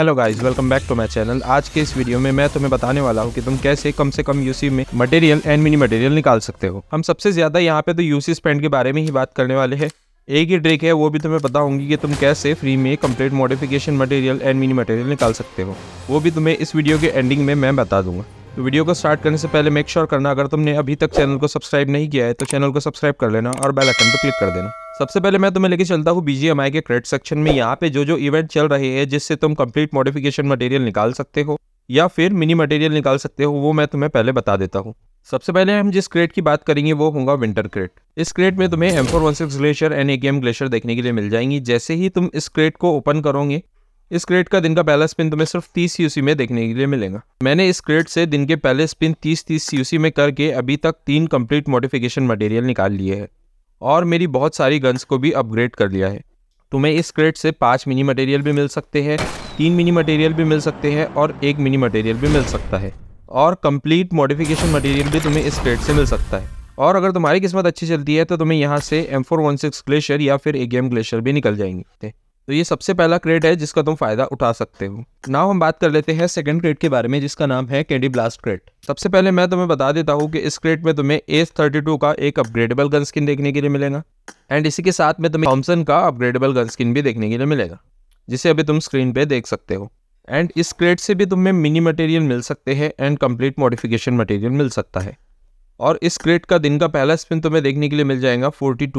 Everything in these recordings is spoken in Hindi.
hello guys welcome back to my channel आज के इस वीडियो में मैं तुम्हें बताने वाला हूँ कि तुम कैसे कम से कम यूसी में मटेरियल एंड मिनी मटेरियल निकाल सकते हो हम सबसे ज़्यादा यहाँ पे तो यूसी स्पेंड के बारे में ही बात करने वाले हैं एक ही ट्रिक है वो भी तुम्हें पता होगी कि तुम कैसे फ्री में complete modification material and mini material निकाल सकते हो वो भी तुम्हें इस वीडियो के एंडिंग में मैं बता दूंगा तो वीडियो को स्टार्ट करने से पहले मेक श्योर sure करना अगर तुमने अभी तक चैनल को सब्सक्राइब नहीं किया है तो चैनल को सब्सक्राइब कर लेना और बेल आइकन पर क्लिक कर देना सबसे पहले मैं तुम्हें लेके चलता हूँ बीजीएमआई के क्रेडिट सेक्शन में यहाँ पे जो जो इवेंट चल रहे हैं जिससे तुम कंप्लीट मॉडिफिकेशन मटेरियल निकाल सकते हो या फिर मिनी मटेरियल निकाल सकते हो वो मैं तुम्हें पहले बता देता हूँ सबसे पहले हम जिस क्रेट की बात करेंगे वो होगा विंटर क्रेट इस क्रेट में तुम्हें M four one six glacier and A glacier देखने के लिए मिल जाएंगी जैसे ही तुम इस क्रेट को ओपन करोगे इस क्रेट का दिन का पहला स्पिन तुम्हें सिर्फ 30 सीयूसी में देखने के लिए मिलेगा मैंने इस क्रेट से दिन के पहले स्पिन 30 30 सीयूसी में करके अभी तक तीन कंप्लीट मॉडिफिकेशन मटेरियल निकाल लिए हैं और मेरी बहुत सारी गन्स को भी अपग्रेड कर लिया है तुम्हें इस क्रेट से पाँच मिनी मटेरियल भी मिल सकते हैं तीन मिनी मटेरियल भी मिल सकते हैं और एक मिनी मटेरियल भी मिल सकता है और कम्प्लीट मॉडिफिकेशन मटेरियल भी तुम्हें इस क्रेट से मिल सकता है और अगर तुम्हारी किस्मत अच्छी चलती है तो तुम्हें यहाँ से M four one six glacier या फिर ए गेम ग्लेशियर भी निकल जाएंगे तो ये सबसे पहला क्रेड है जिसका तुम फ़ायदा उठा सकते हो नाव हम बात कर लेते हैं सेकंड क्रेड के बारे में जिसका नाम है कैंडी ब्लास्ट क्रेड सबसे पहले मैं तुम्हें बता देता हूँ कि इस क्रेड में तुम्हें एस थर्टी टू का एक अपग्रेडेबल गन स्किन देखने के लिए मिलेगा एंड इसी के साथ में तुम्हें थॉम्सन का अपग्रेडेबल गन स्किन भी देखने के लिए मिलेगा जिसे अभी तुम स्क्रीन पर देख सकते हो एंड इस क्रेड से भी तुम्हें मिनी मटेरियल मिल सकते हैं एंड कम्प्लीट मॉडिफिकेशन मटेरियल मिल सकता है और इस क्रेड का दिन का पहला स्पिन तुम्हें देखने के लिए मिल जाएगा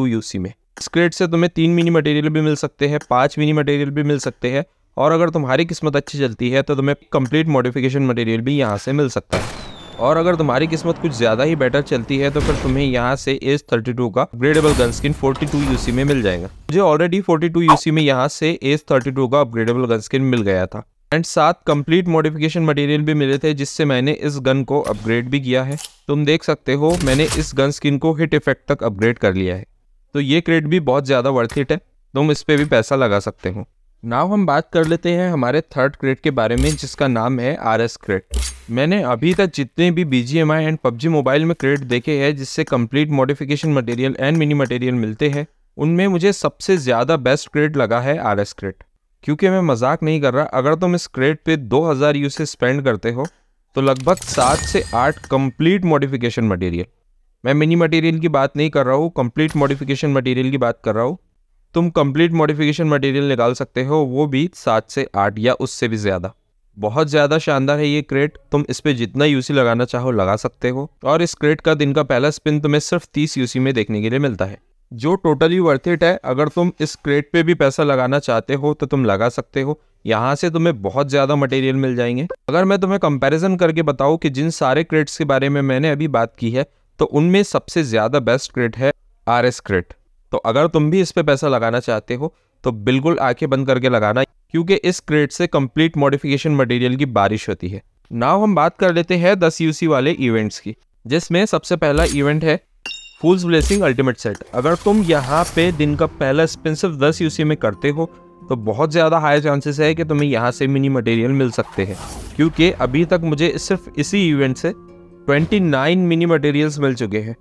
यू सी में स्क्रेड से तुम्हें तीन मिनी मटेरियल भी मिल सकते हैं पाँच मिनी मटेरियल भी मिल सकते हैं और अगर तुम्हारी किस्मत अच्छी चलती है तो तुम्हें कंप्लीट मॉडिफिकेशन मटेरियल भी यहाँ से मिल सकता है और अगर तुम्हारी किस्मत कुछ ज़्यादा ही बेटर चलती है तो फिर तुम्हें यहाँ से एज 32 का अपग्रेडेबल गन स्किन 42 यूसी में मिल जाएगा मुझे ऑलरेडी 42 यूसी में यहाँ से एज 32 का अपग्रेडेबल गन स्किन मिल गया था एंड साथ कंप्लीट मॉडिफिकेशन मटेरियल भी मिले थे जिससे मैंने इस गन को अपग्रेड भी किया है तुम देख सकते हो मैंने इस गन स्किन को हिट इफेक्ट तक अपग्रेड कर लिया है तो ये क्रेड भी बहुत ज़्यादा वर्थ इट है तुम तो इस पर भी पैसा लगा सकते हो नाव हम बात कर लेते हैं हमारे थर्ड क्रेड के बारे में जिसका नाम है आर एस क्रेट मैंने अभी तक जितने भी B G M I and PUBG mobile में क्रेड देखे हैं जिससे complete modification material and mini material मिलते हैं उनमें मुझे सबसे ज़्यादा बेस्ट क्रेड लगा है आर एस क्रेड क्योंकि मैं मजाक नहीं कर रहा अगर तुम इस क्रेड पे 2000 से स्पेंड करते हो तो लगभग सात से आठ कंप्लीट मॉडिफिकेशन मटेरियल मैं मिनी मटेरियल की बात नहीं कर रहा हूँ कंप्लीट मॉडिफिकेशन मटेरियल की बात कर रहा हूँ तुम कंप्लीट मॉडिफिकेशन मटेरियल निकाल सकते हो वो भी सात से आठ या उससे भी ज़्यादा बहुत ज़्यादा शानदार है ये क्रेट तुम इस पर जितना यूसी लगाना चाहो लगा सकते हो और इस क्रेट का दिन का पहला स्पिन तुम्हें सिर्फ तीस यूसी में देखने के लिए मिलता है जो टोटली वर्थ इट है अगर तुम इस क्रेट पे भी पैसा लगाना चाहते हो तो तुम लगा सकते हो यहाँ से तुम्हें बहुत ज़्यादा मटेरियल मिल जाएंगे अगर मैं तुम्हें कंपैरिजन करके बताऊँ कि जिन सारे क्रेट्स के बारे में मैंने अभी बात की है तो उनमें सबसे ज़्यादा बेस्ट क्रिट है आर एस क्रिट तो अगर तुम भी इस पर पैसा लगाना चाहते हो तो बिल्कुल आंखें बंद करके लगाना क्योंकि इस क्रेट से कंप्लीट मॉडिफिकेशन मटेरियल की बारिश होती है नाव हम बात कर लेते हैं दस यूसी वाले इवेंट्स की जिसमें सबसे पहला इवेंट है फूल्स ब्लेसिंग अल्टीमेट सेट अगर तुम यहाँ पे दिन का पहला स्पिन सिर्फ दस यूसी में करते हो तो बहुत ज़्यादा हाई चांसेस है कि तुम्हें यहाँ से मिनी मटेरियल मिल सकते हैं क्योंकि अभी तक मुझे सिर्फ इसी इवेंट से ट्वेंटी नाइन मिनी मटेरियल्स मिल चुके हैं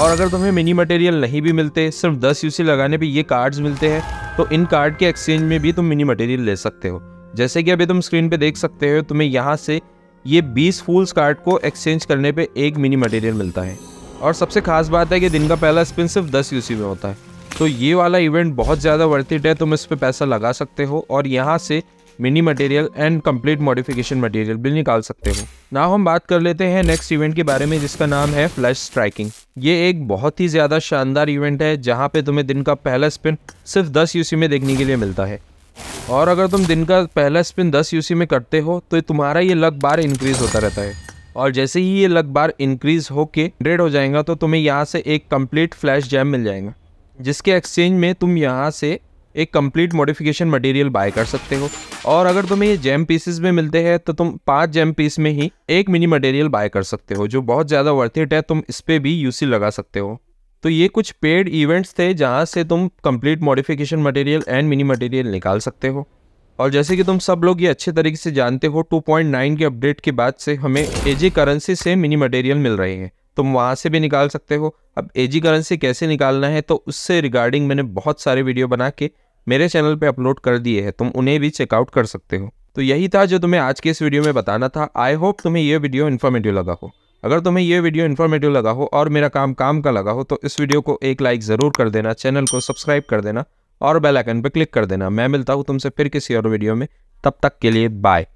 और अगर तुम्हें मिनी मटेरियल नहीं भी मिलते सिर्फ दस यूसी लगाने पे ये कार्ड्स मिलते हैं तो इन कार्ड के एक्सचेंज में भी तुम मिनी मटेरियल ले सकते हो जैसे कि अभी तुम स्क्रीन पे देख सकते हो तुम्हें यहाँ से ये 20 फूल्स कार्ड को एक्सचेंज करने पे एक मिनी मटेरियल मिलता है और सबसे खास बात है कि दिन का पहला स्पिन सिर्फ दस यू में होता है तो ये वाला इवेंट बहुत ज़्यादा वर्थिट है तुम इस पर पैसा लगा सकते हो और यहाँ से mini material and complete modification material भी निकाल सकते हो ना हम बात कर लेते हैं नेक्स्ट इवेंट के बारे में जिसका नाम है फ्लैश स्ट्राइकिंग ये एक बहुत ही ज़्यादा शानदार इवेंट है जहाँ पे तुम्हें दिन का पहला स्पिन सिर्फ दस यूसी में देखने के लिए मिलता है और अगर तुम दिन का पहला स्पिन दस यूसी में करते हो तो तुम्हारा ये लक बार इंक्रीज़ होता रहता है और जैसे ही ये लक बार इंक्रीज़ होके हंड्रेड हो जाएगा तो तुम्हें यहाँ से एक कम्प्लीट फ्लैश जैम मिल जाएगा जिसके एक्सचेंज में तुम यहाँ से एक कंप्लीट मॉडिफिकेशन मटेरियल बाय कर सकते हो और अगर तुम्हें ये जेम पीसेस में मिलते हैं तो तुम पांच जेम पीस में ही एक मिनी मटेरियल बाय कर सकते हो जो बहुत ज़्यादा वर्थ इट है तुम इस पर भी यूसी लगा सकते हो तो ये कुछ पेड इवेंट्स थे जहाँ से तुम complete modification material and mini material निकाल सकते हो और जैसे कि तुम सब लोग ये अच्छे तरीके से जानते हो 2.9 के अपडेट के बाद से हमें एजी करेंसी से मिनी मटेरियल मिल रहे हैं तुम वहाँ से भी निकाल सकते हो अब एजी करेंसी कैसे निकालना है तो उससे रिगार्डिंग मैंने बहुत सारे वीडियो बना के मेरे चैनल पे अपलोड कर दिए हैं तुम उन्हें भी चेकआउट कर सकते हो तो यही था जो तुम्हें आज के इस वीडियो में बताना था आई होप तुम्हें यह वीडियो इन्फॉर्मेटिव लगा हो अगर तुम्हें यह वीडियो इन्फॉर्मेटिव लगा हो और मेरा काम काम का लगा हो तो इस वीडियो को एक लाइक ज़रूर कर देना चैनल को सब्सक्राइब कर देना और बेलाइकन पर क्लिक कर देना मैं मिलता हूँ तुमसे फिर किसी और वीडियो में तब तक के लिए बाय